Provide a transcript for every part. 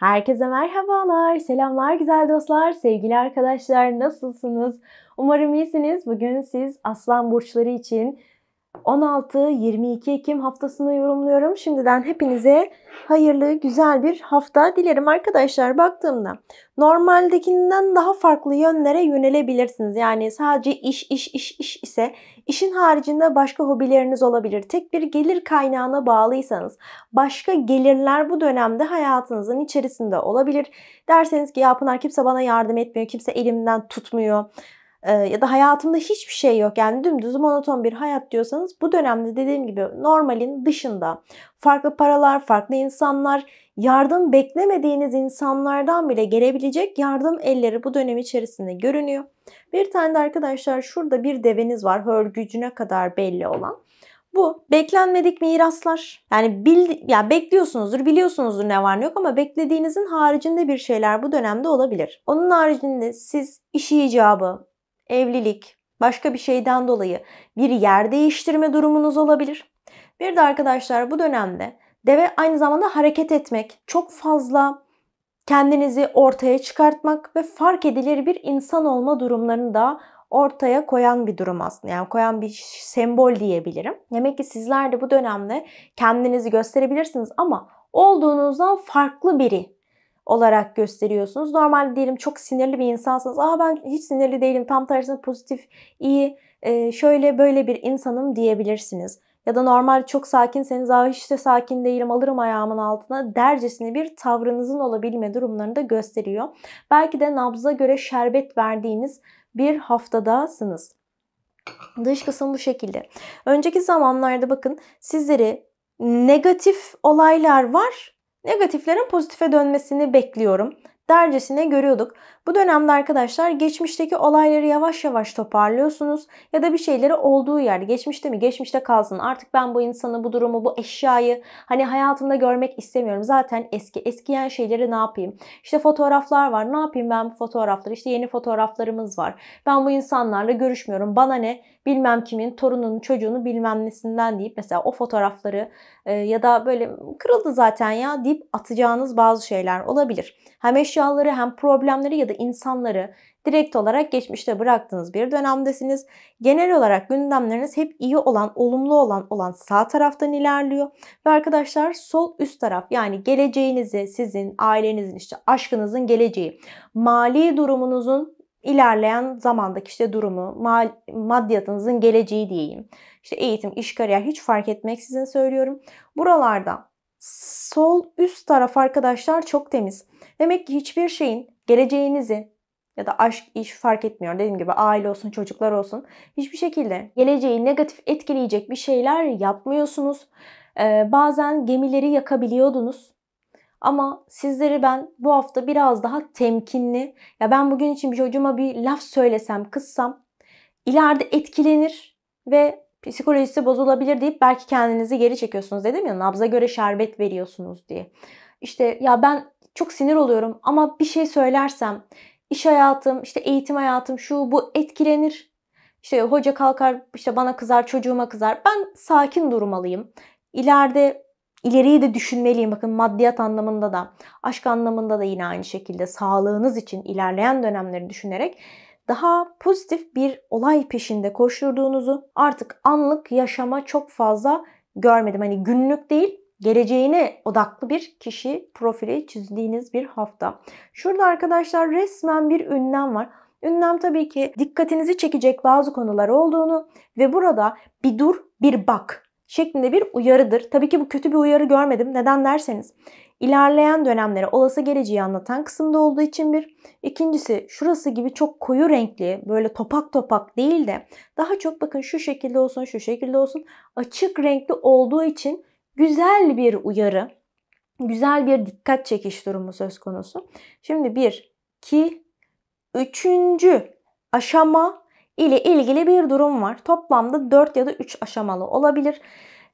Herkese merhabalar, selamlar güzel dostlar, sevgili arkadaşlar nasılsınız? Umarım iyisiniz. Bugün siz aslan burçları için 16-22 Ekim haftasını yorumluyorum. Şimdiden hepinize hayırlı, güzel bir hafta dilerim arkadaşlar. Baktığımda normaldekinden daha farklı yönlere yönelebilirsiniz. Yani sadece iş, iş, iş, iş ise işin haricinde başka hobileriniz olabilir. Tek bir gelir kaynağına bağlıysanız başka gelirler bu dönemde hayatınızın içerisinde olabilir. Derseniz ki ya Pınar kimse bana yardım etmiyor, kimse elimden tutmuyor ya da hayatımda hiçbir şey yok yani dümdüz monoton bir hayat diyorsanız bu dönemde dediğim gibi normalin dışında farklı paralar, farklı insanlar, yardım beklemediğiniz insanlardan bile gelebilecek yardım elleri bu dönem içerisinde görünüyor. Bir tane de arkadaşlar şurada bir deveniz var hörgücüne kadar belli olan. Bu beklenmedik miraslar. Yani bil, ya bekliyorsunuzdur, biliyorsunuzdur ne var ne yok ama beklediğinizin haricinde bir şeyler bu dönemde olabilir. Onun haricinde siz iş icabı, evlilik, başka bir şeyden dolayı bir yer değiştirme durumunuz olabilir. Bir de arkadaşlar bu dönemde deve aynı zamanda hareket etmek, çok fazla kendinizi ortaya çıkartmak ve fark edilir bir insan olma durumlarını da ortaya koyan bir durum aslında. Yani koyan bir sembol diyebilirim. Demek ki sizler de bu dönemde kendinizi gösterebilirsiniz ama olduğunuzdan farklı biri olarak gösteriyorsunuz. Normalde diyelim çok sinirli bir insansınız. Aa ben hiç sinirli değilim. Tam tersine pozitif, iyi, e, şöyle böyle bir insanım diyebilirsiniz. Ya da normal çok sakinseniz aa hiç de sakin değilim alırım ayağımın altına dercesine bir tavrınızın olabilme durumlarını da gösteriyor. Belki de nabza göre şerbet verdiğiniz bir haftadasınız. Dış kısım bu şekilde. Önceki zamanlarda bakın sizleri negatif olaylar var Negatiflerin pozitife dönmesini bekliyorum dercesine görüyorduk. Bu dönemde arkadaşlar geçmişteki olayları yavaş yavaş toparlıyorsunuz ya da bir şeyleri olduğu yerde geçmişte mi geçmişte kalsın artık ben bu insanı bu durumu bu eşyayı hani hayatımda görmek istemiyorum zaten eski eskiyen şeyleri ne yapayım işte fotoğraflar var ne yapayım ben bu fotoğrafları işte yeni fotoğraflarımız var ben bu insanlarla görüşmüyorum bana ne bilmem kimin torununun çocuğunu bilmem nesinden deyip mesela o fotoğrafları e, ya da böyle kırıldı zaten ya deyip atacağınız bazı şeyler olabilir. Hem eşya eşyaları hem problemleri ya da insanları direkt olarak geçmişte bıraktığınız bir dönemdesiniz. Genel olarak gündemleriniz hep iyi olan, olumlu olan olan sağ taraftan ilerliyor. Ve arkadaşlar sol üst taraf yani geleceğinizi, sizin, ailenizin, işte aşkınızın geleceği, mali durumunuzun ilerleyen zamandaki işte durumu, mal, maddiyatınızın geleceği diyeyim. İşte eğitim, iş, kariyer hiç fark etmeksizin söylüyorum. Buralarda sol üst taraf arkadaşlar çok temiz. Demek ki hiçbir şeyin geleceğinizi ya da aşk, iş fark etmiyor. Dediğim gibi aile olsun, çocuklar olsun. Hiçbir şekilde geleceği negatif etkileyecek bir şeyler yapmıyorsunuz. Ee, bazen gemileri yakabiliyordunuz. Ama sizleri ben bu hafta biraz daha temkinli. Ya ben bugün için bir çocuğuma bir laf söylesem, kızsam ileride etkilenir ve psikolojisi bozulabilir deyip belki kendinizi geri çekiyorsunuz dedim ya nabza göre şerbet veriyorsunuz diye. İşte ya ben çok sinir oluyorum ama bir şey söylersem iş hayatım, işte eğitim hayatım şu bu etkilenir. İşte hoca kalkar işte bana kızar, çocuğuma kızar. Ben sakin durmalıyım. İleride ileriyi de düşünmeliyim. Bakın maddiyat anlamında da, aşk anlamında da yine aynı şekilde sağlığınız için ilerleyen dönemleri düşünerek daha pozitif bir olay peşinde koşturduğunuzu artık anlık yaşama çok fazla görmedim. Hani günlük değil geleceğine odaklı bir kişi profili çizdiğiniz bir hafta. Şurada arkadaşlar resmen bir ünlem var. Ünlem tabii ki dikkatinizi çekecek bazı konular olduğunu ve burada bir dur bir bak şeklinde bir uyarıdır. Tabii ki bu kötü bir uyarı görmedim. Neden derseniz ilerleyen dönemlere olası geleceği anlatan kısımda olduğu için bir. İkincisi şurası gibi çok koyu renkli böyle topak topak değil de daha çok bakın şu şekilde olsun şu şekilde olsun açık renkli olduğu için güzel bir uyarı. Güzel bir dikkat çekiş durumu söz konusu. Şimdi bir, iki, üçüncü aşama ile ilgili bir durum var. Toplamda 4 ya da 3 aşamalı olabilir.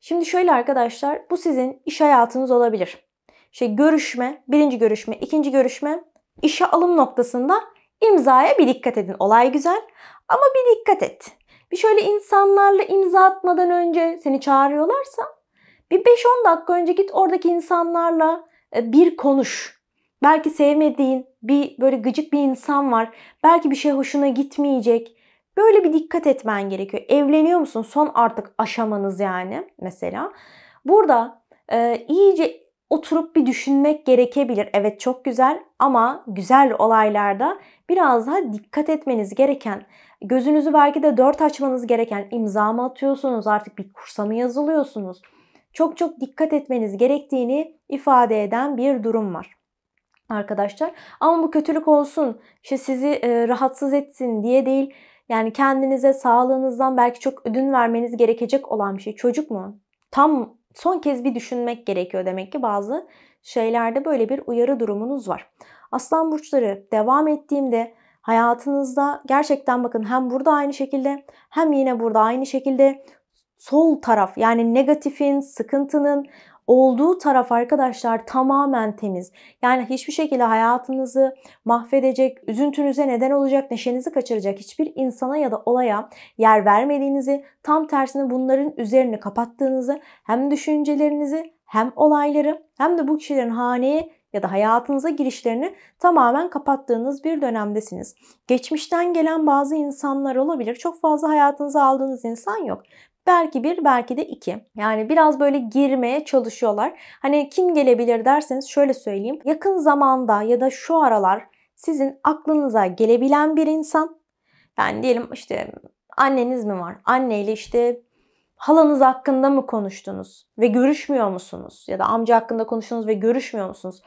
Şimdi şöyle arkadaşlar bu sizin iş hayatınız olabilir. Şey görüşme, birinci görüşme, ikinci görüşme, işe alım noktasında imzaya bir dikkat edin. Olay güzel ama bir dikkat et. Bir şöyle insanlarla imza atmadan önce seni çağırıyorlarsa bir 5-10 dakika önce git oradaki insanlarla e, bir konuş. Belki sevmediğin bir böyle gıcık bir insan var. Belki bir şey hoşuna gitmeyecek. Böyle bir dikkat etmen gerekiyor. Evleniyor musun? Son artık aşamanız yani mesela. Burada e, iyice oturup bir düşünmek gerekebilir. Evet çok güzel ama güzel olaylarda biraz daha dikkat etmeniz gereken, gözünüzü belki de dört açmanız gereken imza mı atıyorsunuz artık bir kursa mı yazılıyorsunuz? Çok çok dikkat etmeniz gerektiğini ifade eden bir durum var arkadaşlar. Ama bu kötülük olsun, işte sizi e, rahatsız etsin diye değil yani kendinize, sağlığınızdan belki çok ödün vermeniz gerekecek olan bir şey. Çocuk mu? Tam son kez bir düşünmek gerekiyor demek ki bazı şeylerde böyle bir uyarı durumunuz var. Aslan burçları devam ettiğimde hayatınızda gerçekten bakın hem burada aynı şekilde hem yine burada aynı şekilde sol taraf yani negatifin, sıkıntının, Olduğu taraf arkadaşlar tamamen temiz. Yani hiçbir şekilde hayatınızı mahvedecek, üzüntünüze neden olacak, neşenizi kaçıracak hiçbir insana ya da olaya yer vermediğinizi, tam tersine bunların üzerini kapattığınızı, hem düşüncelerinizi hem olayları hem de bu kişilerin haneye ya da hayatınıza girişlerini tamamen kapattığınız bir dönemdesiniz. Geçmişten gelen bazı insanlar olabilir. Çok fazla hayatınıza aldığınız insan yok. Belki bir, belki de iki. Yani biraz böyle girmeye çalışıyorlar. Hani kim gelebilir derseniz şöyle söyleyeyim. Yakın zamanda ya da şu aralar sizin aklınıza gelebilen bir insan. Yani diyelim işte anneniz mi var? Anneyle işte halanız hakkında mı konuştunuz ve görüşmüyor musunuz? Ya da amca hakkında konuştunuz ve görüşmüyor musunuz?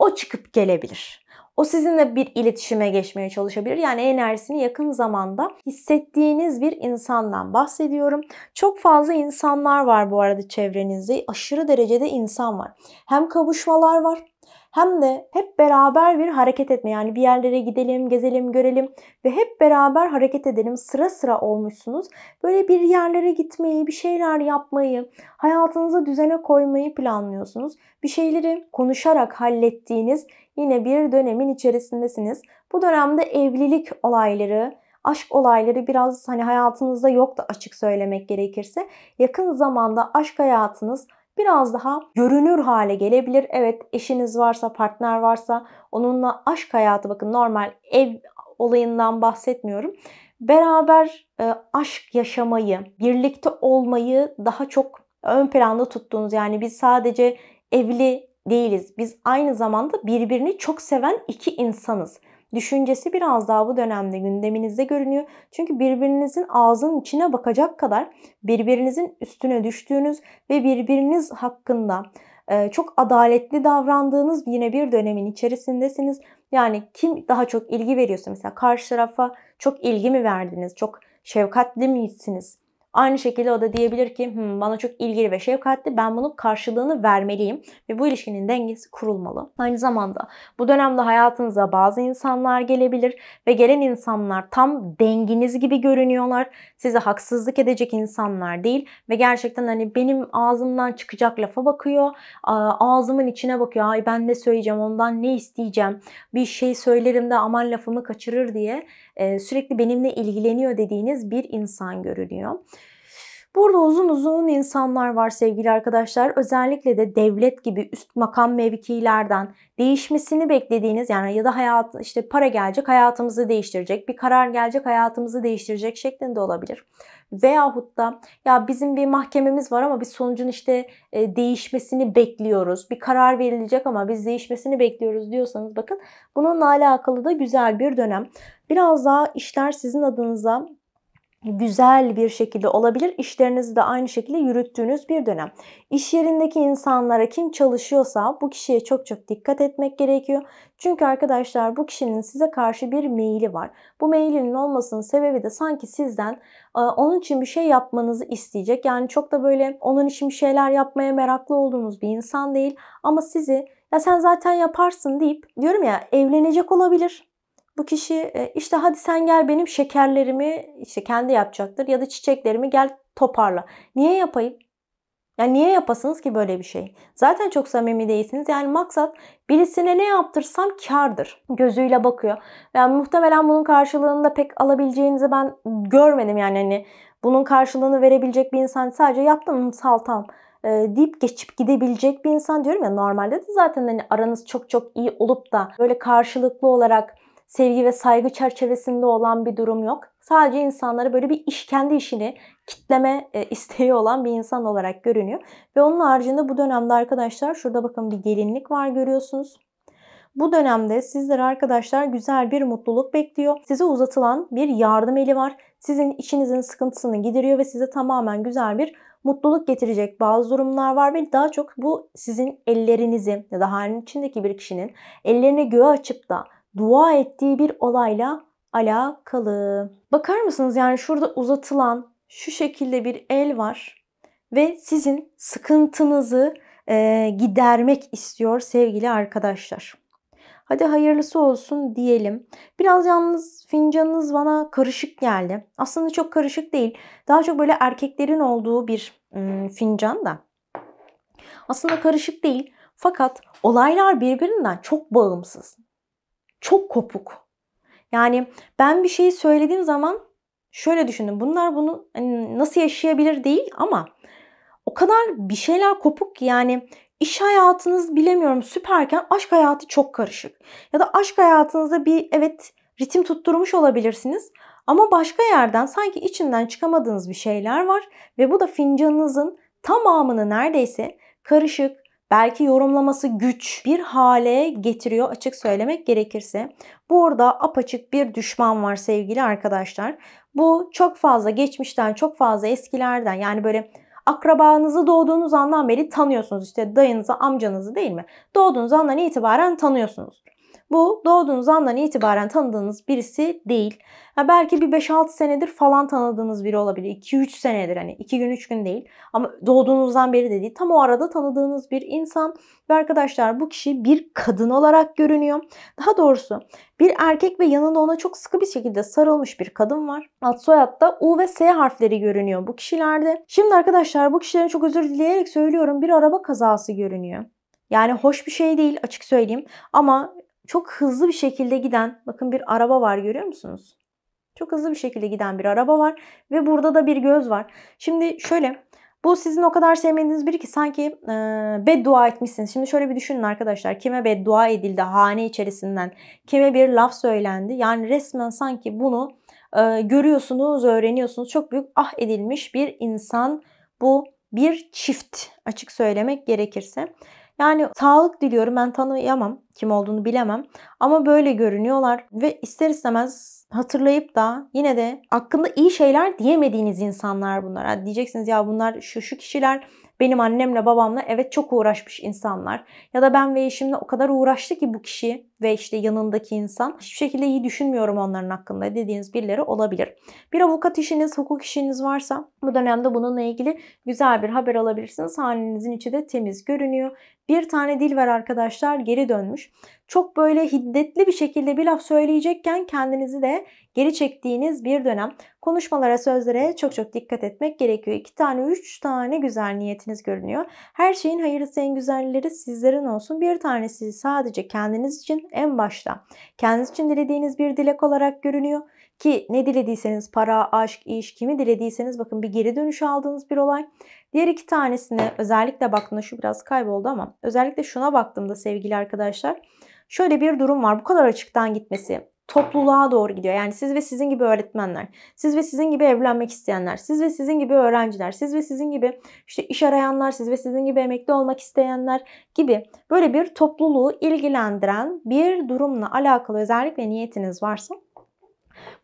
o çıkıp gelebilir. O sizinle bir iletişime geçmeye çalışabilir. Yani enerjisini yakın zamanda hissettiğiniz bir insandan bahsediyorum. Çok fazla insanlar var bu arada çevrenizde. Aşırı derecede insan var. Hem kavuşmalar var hem de hep beraber bir hareket etme. Yani bir yerlere gidelim, gezelim, görelim ve hep beraber hareket edelim. Sıra sıra olmuşsunuz. Böyle bir yerlere gitmeyi, bir şeyler yapmayı, hayatınızı düzene koymayı planlıyorsunuz. Bir şeyleri konuşarak hallettiğiniz yine bir dönemin içerisindesiniz. Bu dönemde evlilik olayları, aşk olayları biraz hani hayatınızda yok da açık söylemek gerekirse yakın zamanda aşk hayatınız biraz daha görünür hale gelebilir. Evet eşiniz varsa, partner varsa onunla aşk hayatı bakın normal ev olayından bahsetmiyorum. Beraber e, aşk yaşamayı, birlikte olmayı daha çok ön planda tuttuğunuz yani biz sadece evli değiliz. Biz aynı zamanda birbirini çok seven iki insanız düşüncesi biraz daha bu dönemde gündeminizde görünüyor. Çünkü birbirinizin ağzının içine bakacak kadar birbirinizin üstüne düştüğünüz ve birbiriniz hakkında e, çok adaletli davrandığınız yine bir dönemin içerisindesiniz. Yani kim daha çok ilgi veriyorsa mesela karşı tarafa çok ilgi mi verdiniz? Çok şefkatli misiniz? Aynı şekilde o da diyebilir ki Hı, bana çok ilgili ve şefkatli ben bunun karşılığını vermeliyim ve bu ilişkinin dengesi kurulmalı. Aynı zamanda bu dönemde hayatınıza bazı insanlar gelebilir ve gelen insanlar tam denginiz gibi görünüyorlar. Size haksızlık edecek insanlar değil ve gerçekten hani benim ağzımdan çıkacak lafa bakıyor. Ağzımın içine bakıyor. Ay ben ne söyleyeceğim ondan ne isteyeceğim. Bir şey söylerim de aman lafımı kaçırır diye sürekli benimle ilgileniyor dediğiniz bir insan görünüyor. Burada uzun uzun insanlar var sevgili arkadaşlar. Özellikle de devlet gibi üst makam mevkilerden değişmesini beklediğiniz yani ya da hayat işte para gelecek hayatımızı değiştirecek, bir karar gelecek hayatımızı değiştirecek şeklinde olabilir. Veyahut da ya bizim bir mahkememiz var ama biz sonucun işte e, değişmesini bekliyoruz. Bir karar verilecek ama biz değişmesini bekliyoruz diyorsanız bakın bununla alakalı da güzel bir dönem. Biraz daha işler sizin adınıza güzel bir şekilde olabilir. İşlerinizi de aynı şekilde yürüttüğünüz bir dönem. İş yerindeki insanlara kim çalışıyorsa bu kişiye çok çok dikkat etmek gerekiyor. Çünkü arkadaşlar bu kişinin size karşı bir meyili var. Bu meylinin olmasının sebebi de sanki sizden e, onun için bir şey yapmanızı isteyecek. Yani çok da böyle onun için bir şeyler yapmaya meraklı olduğunuz bir insan değil ama sizi ya sen zaten yaparsın deyip diyorum ya evlenecek olabilir bu kişi e, işte hadi sen gel benim şekerlerimi işte kendi yapacaktır ya da çiçeklerimi gel toparla. Niye yapayım? Yani niye yapasınız ki böyle bir şey? Zaten çok samimi değilsiniz. Yani maksat birisine ne yaptırsam kardır gözüyle bakıyor. Yani muhtemelen bunun karşılığını da pek alabileceğinizi ben görmedim yani hani bunun karşılığını verebilecek bir insan sadece yaptım saltam e, deyip geçip gidebilecek bir insan diyorum ya normalde de zaten hani aranız çok çok iyi olup da böyle karşılıklı olarak sevgi ve saygı çerçevesinde olan bir durum yok. Sadece insanları böyle bir iş kendi işini kitleme e, isteği olan bir insan olarak görünüyor. Ve onun haricinde bu dönemde arkadaşlar şurada bakın bir gelinlik var görüyorsunuz. Bu dönemde sizlere arkadaşlar güzel bir mutluluk bekliyor. Size uzatılan bir yardım eli var. Sizin içinizin sıkıntısını gideriyor ve size tamamen güzel bir mutluluk getirecek bazı durumlar var ve daha çok bu sizin ellerinizi ya da halin içindeki bir kişinin ellerini göğe açıp da dua ettiği bir olayla alakalı. Bakar mısınız yani şurada uzatılan şu şekilde bir el var ve sizin sıkıntınızı e, gidermek istiyor sevgili arkadaşlar. Hadi hayırlısı olsun diyelim. Biraz yalnız fincanınız bana karışık geldi. Aslında çok karışık değil. Daha çok böyle erkeklerin olduğu bir hmm, fincan da. Aslında karışık değil. Fakat olaylar birbirinden çok bağımsız çok kopuk. Yani ben bir şeyi söylediğim zaman şöyle düşündüm. Bunlar bunu hani, nasıl yaşayabilir değil ama o kadar bir şeyler kopuk ki yani iş hayatınız bilemiyorum süperken aşk hayatı çok karışık. Ya da aşk hayatınızda bir evet ritim tutturmuş olabilirsiniz ama başka yerden sanki içinden çıkamadığınız bir şeyler var ve bu da fincanınızın tamamını neredeyse karışık, belki yorumlaması güç bir hale getiriyor açık söylemek gerekirse. Burada apaçık bir düşman var sevgili arkadaşlar. Bu çok fazla geçmişten, çok fazla eskilerden yani böyle akrabanızı doğduğunuz andan beri tanıyorsunuz. İşte dayınızı, amcanızı değil mi? Doğduğunuz andan itibaren tanıyorsunuz. Bu doğduğunuz andan itibaren tanıdığınız birisi değil. Ya belki bir 5-6 senedir falan tanıdığınız biri olabilir. 2-3 senedir hani 2 gün 3 gün değil. Ama doğduğunuzdan beri de değil. Tam o arada tanıdığınız bir insan ve arkadaşlar bu kişi bir kadın olarak görünüyor. Daha doğrusu bir erkek ve yanında ona çok sıkı bir şekilde sarılmış bir kadın var. Alt soyadda U ve S harfleri görünüyor bu kişilerde. Şimdi arkadaşlar bu kişilerin çok özür dileyerek söylüyorum bir araba kazası görünüyor. Yani hoş bir şey değil açık söyleyeyim ama çok hızlı bir şekilde giden bakın bir araba var görüyor musunuz? Çok hızlı bir şekilde giden bir araba var ve burada da bir göz var. Şimdi şöyle bu sizin o kadar sevmediğiniz biri ki sanki e, beddua etmişsiniz. Şimdi şöyle bir düşünün arkadaşlar. Kime beddua edildi hane içerisinden? Kime bir laf söylendi? Yani resmen sanki bunu e, görüyorsunuz, öğreniyorsunuz. Çok büyük ah edilmiş bir insan bu bir çift açık söylemek gerekirse. Yani sağlık diliyorum ben tanıyamam kim olduğunu bilemem ama böyle görünüyorlar ve ister istemez hatırlayıp da yine de hakkında iyi şeyler diyemediğiniz insanlar bunlar. Yani diyeceksiniz ya bunlar şu şu kişiler benim annemle babamla evet çok uğraşmış insanlar. Ya da ben ve eşimle o kadar uğraştı ki bu kişi ve işte yanındaki insan. Hiçbir şekilde iyi düşünmüyorum onların hakkında dediğiniz birileri olabilir. Bir avukat işiniz, hukuk işiniz varsa bu dönemde bununla ilgili güzel bir haber alabilirsiniz. Hanenizin içi de temiz görünüyor. Bir tane dil var arkadaşlar geri dönmüş. Çok böyle hiddetli bir şekilde bir laf söyleyecekken kendinizi de geri çektiğiniz bir dönem. Konuşmalara, sözlere çok çok dikkat etmek gerekiyor. İki tane, üç tane güzel niyetiniz görünüyor. Her şeyin hayırlısı en güzelleri sizlerin olsun. Bir tanesi sadece kendiniz için en başta. Kendiniz için dilediğiniz bir dilek olarak görünüyor. Ki ne dilediyseniz para, aşk, iş, kimi dilediyseniz bakın bir geri dönüş aldığınız bir olay. Diğer iki tanesine özellikle baktığımda şu biraz kayboldu ama özellikle şuna baktığımda sevgili arkadaşlar şöyle bir durum var. Bu kadar açıktan gitmesi topluluğa doğru gidiyor. Yani siz ve sizin gibi öğretmenler, siz ve sizin gibi evlenmek isteyenler, siz ve sizin gibi öğrenciler, siz ve sizin gibi işte iş arayanlar, siz ve sizin gibi emekli olmak isteyenler gibi böyle bir topluluğu ilgilendiren bir durumla alakalı özellikle niyetiniz varsa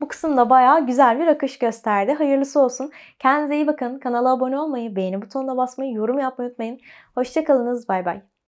bu kısımda bayağı güzel bir akış gösterdi. Hayırlısı olsun. Kendinize iyi bakın. Kanala abone olmayı, beğeni butonuna basmayı, yorum yapmayı unutmayın. Hoşçakalınız. Bay bay.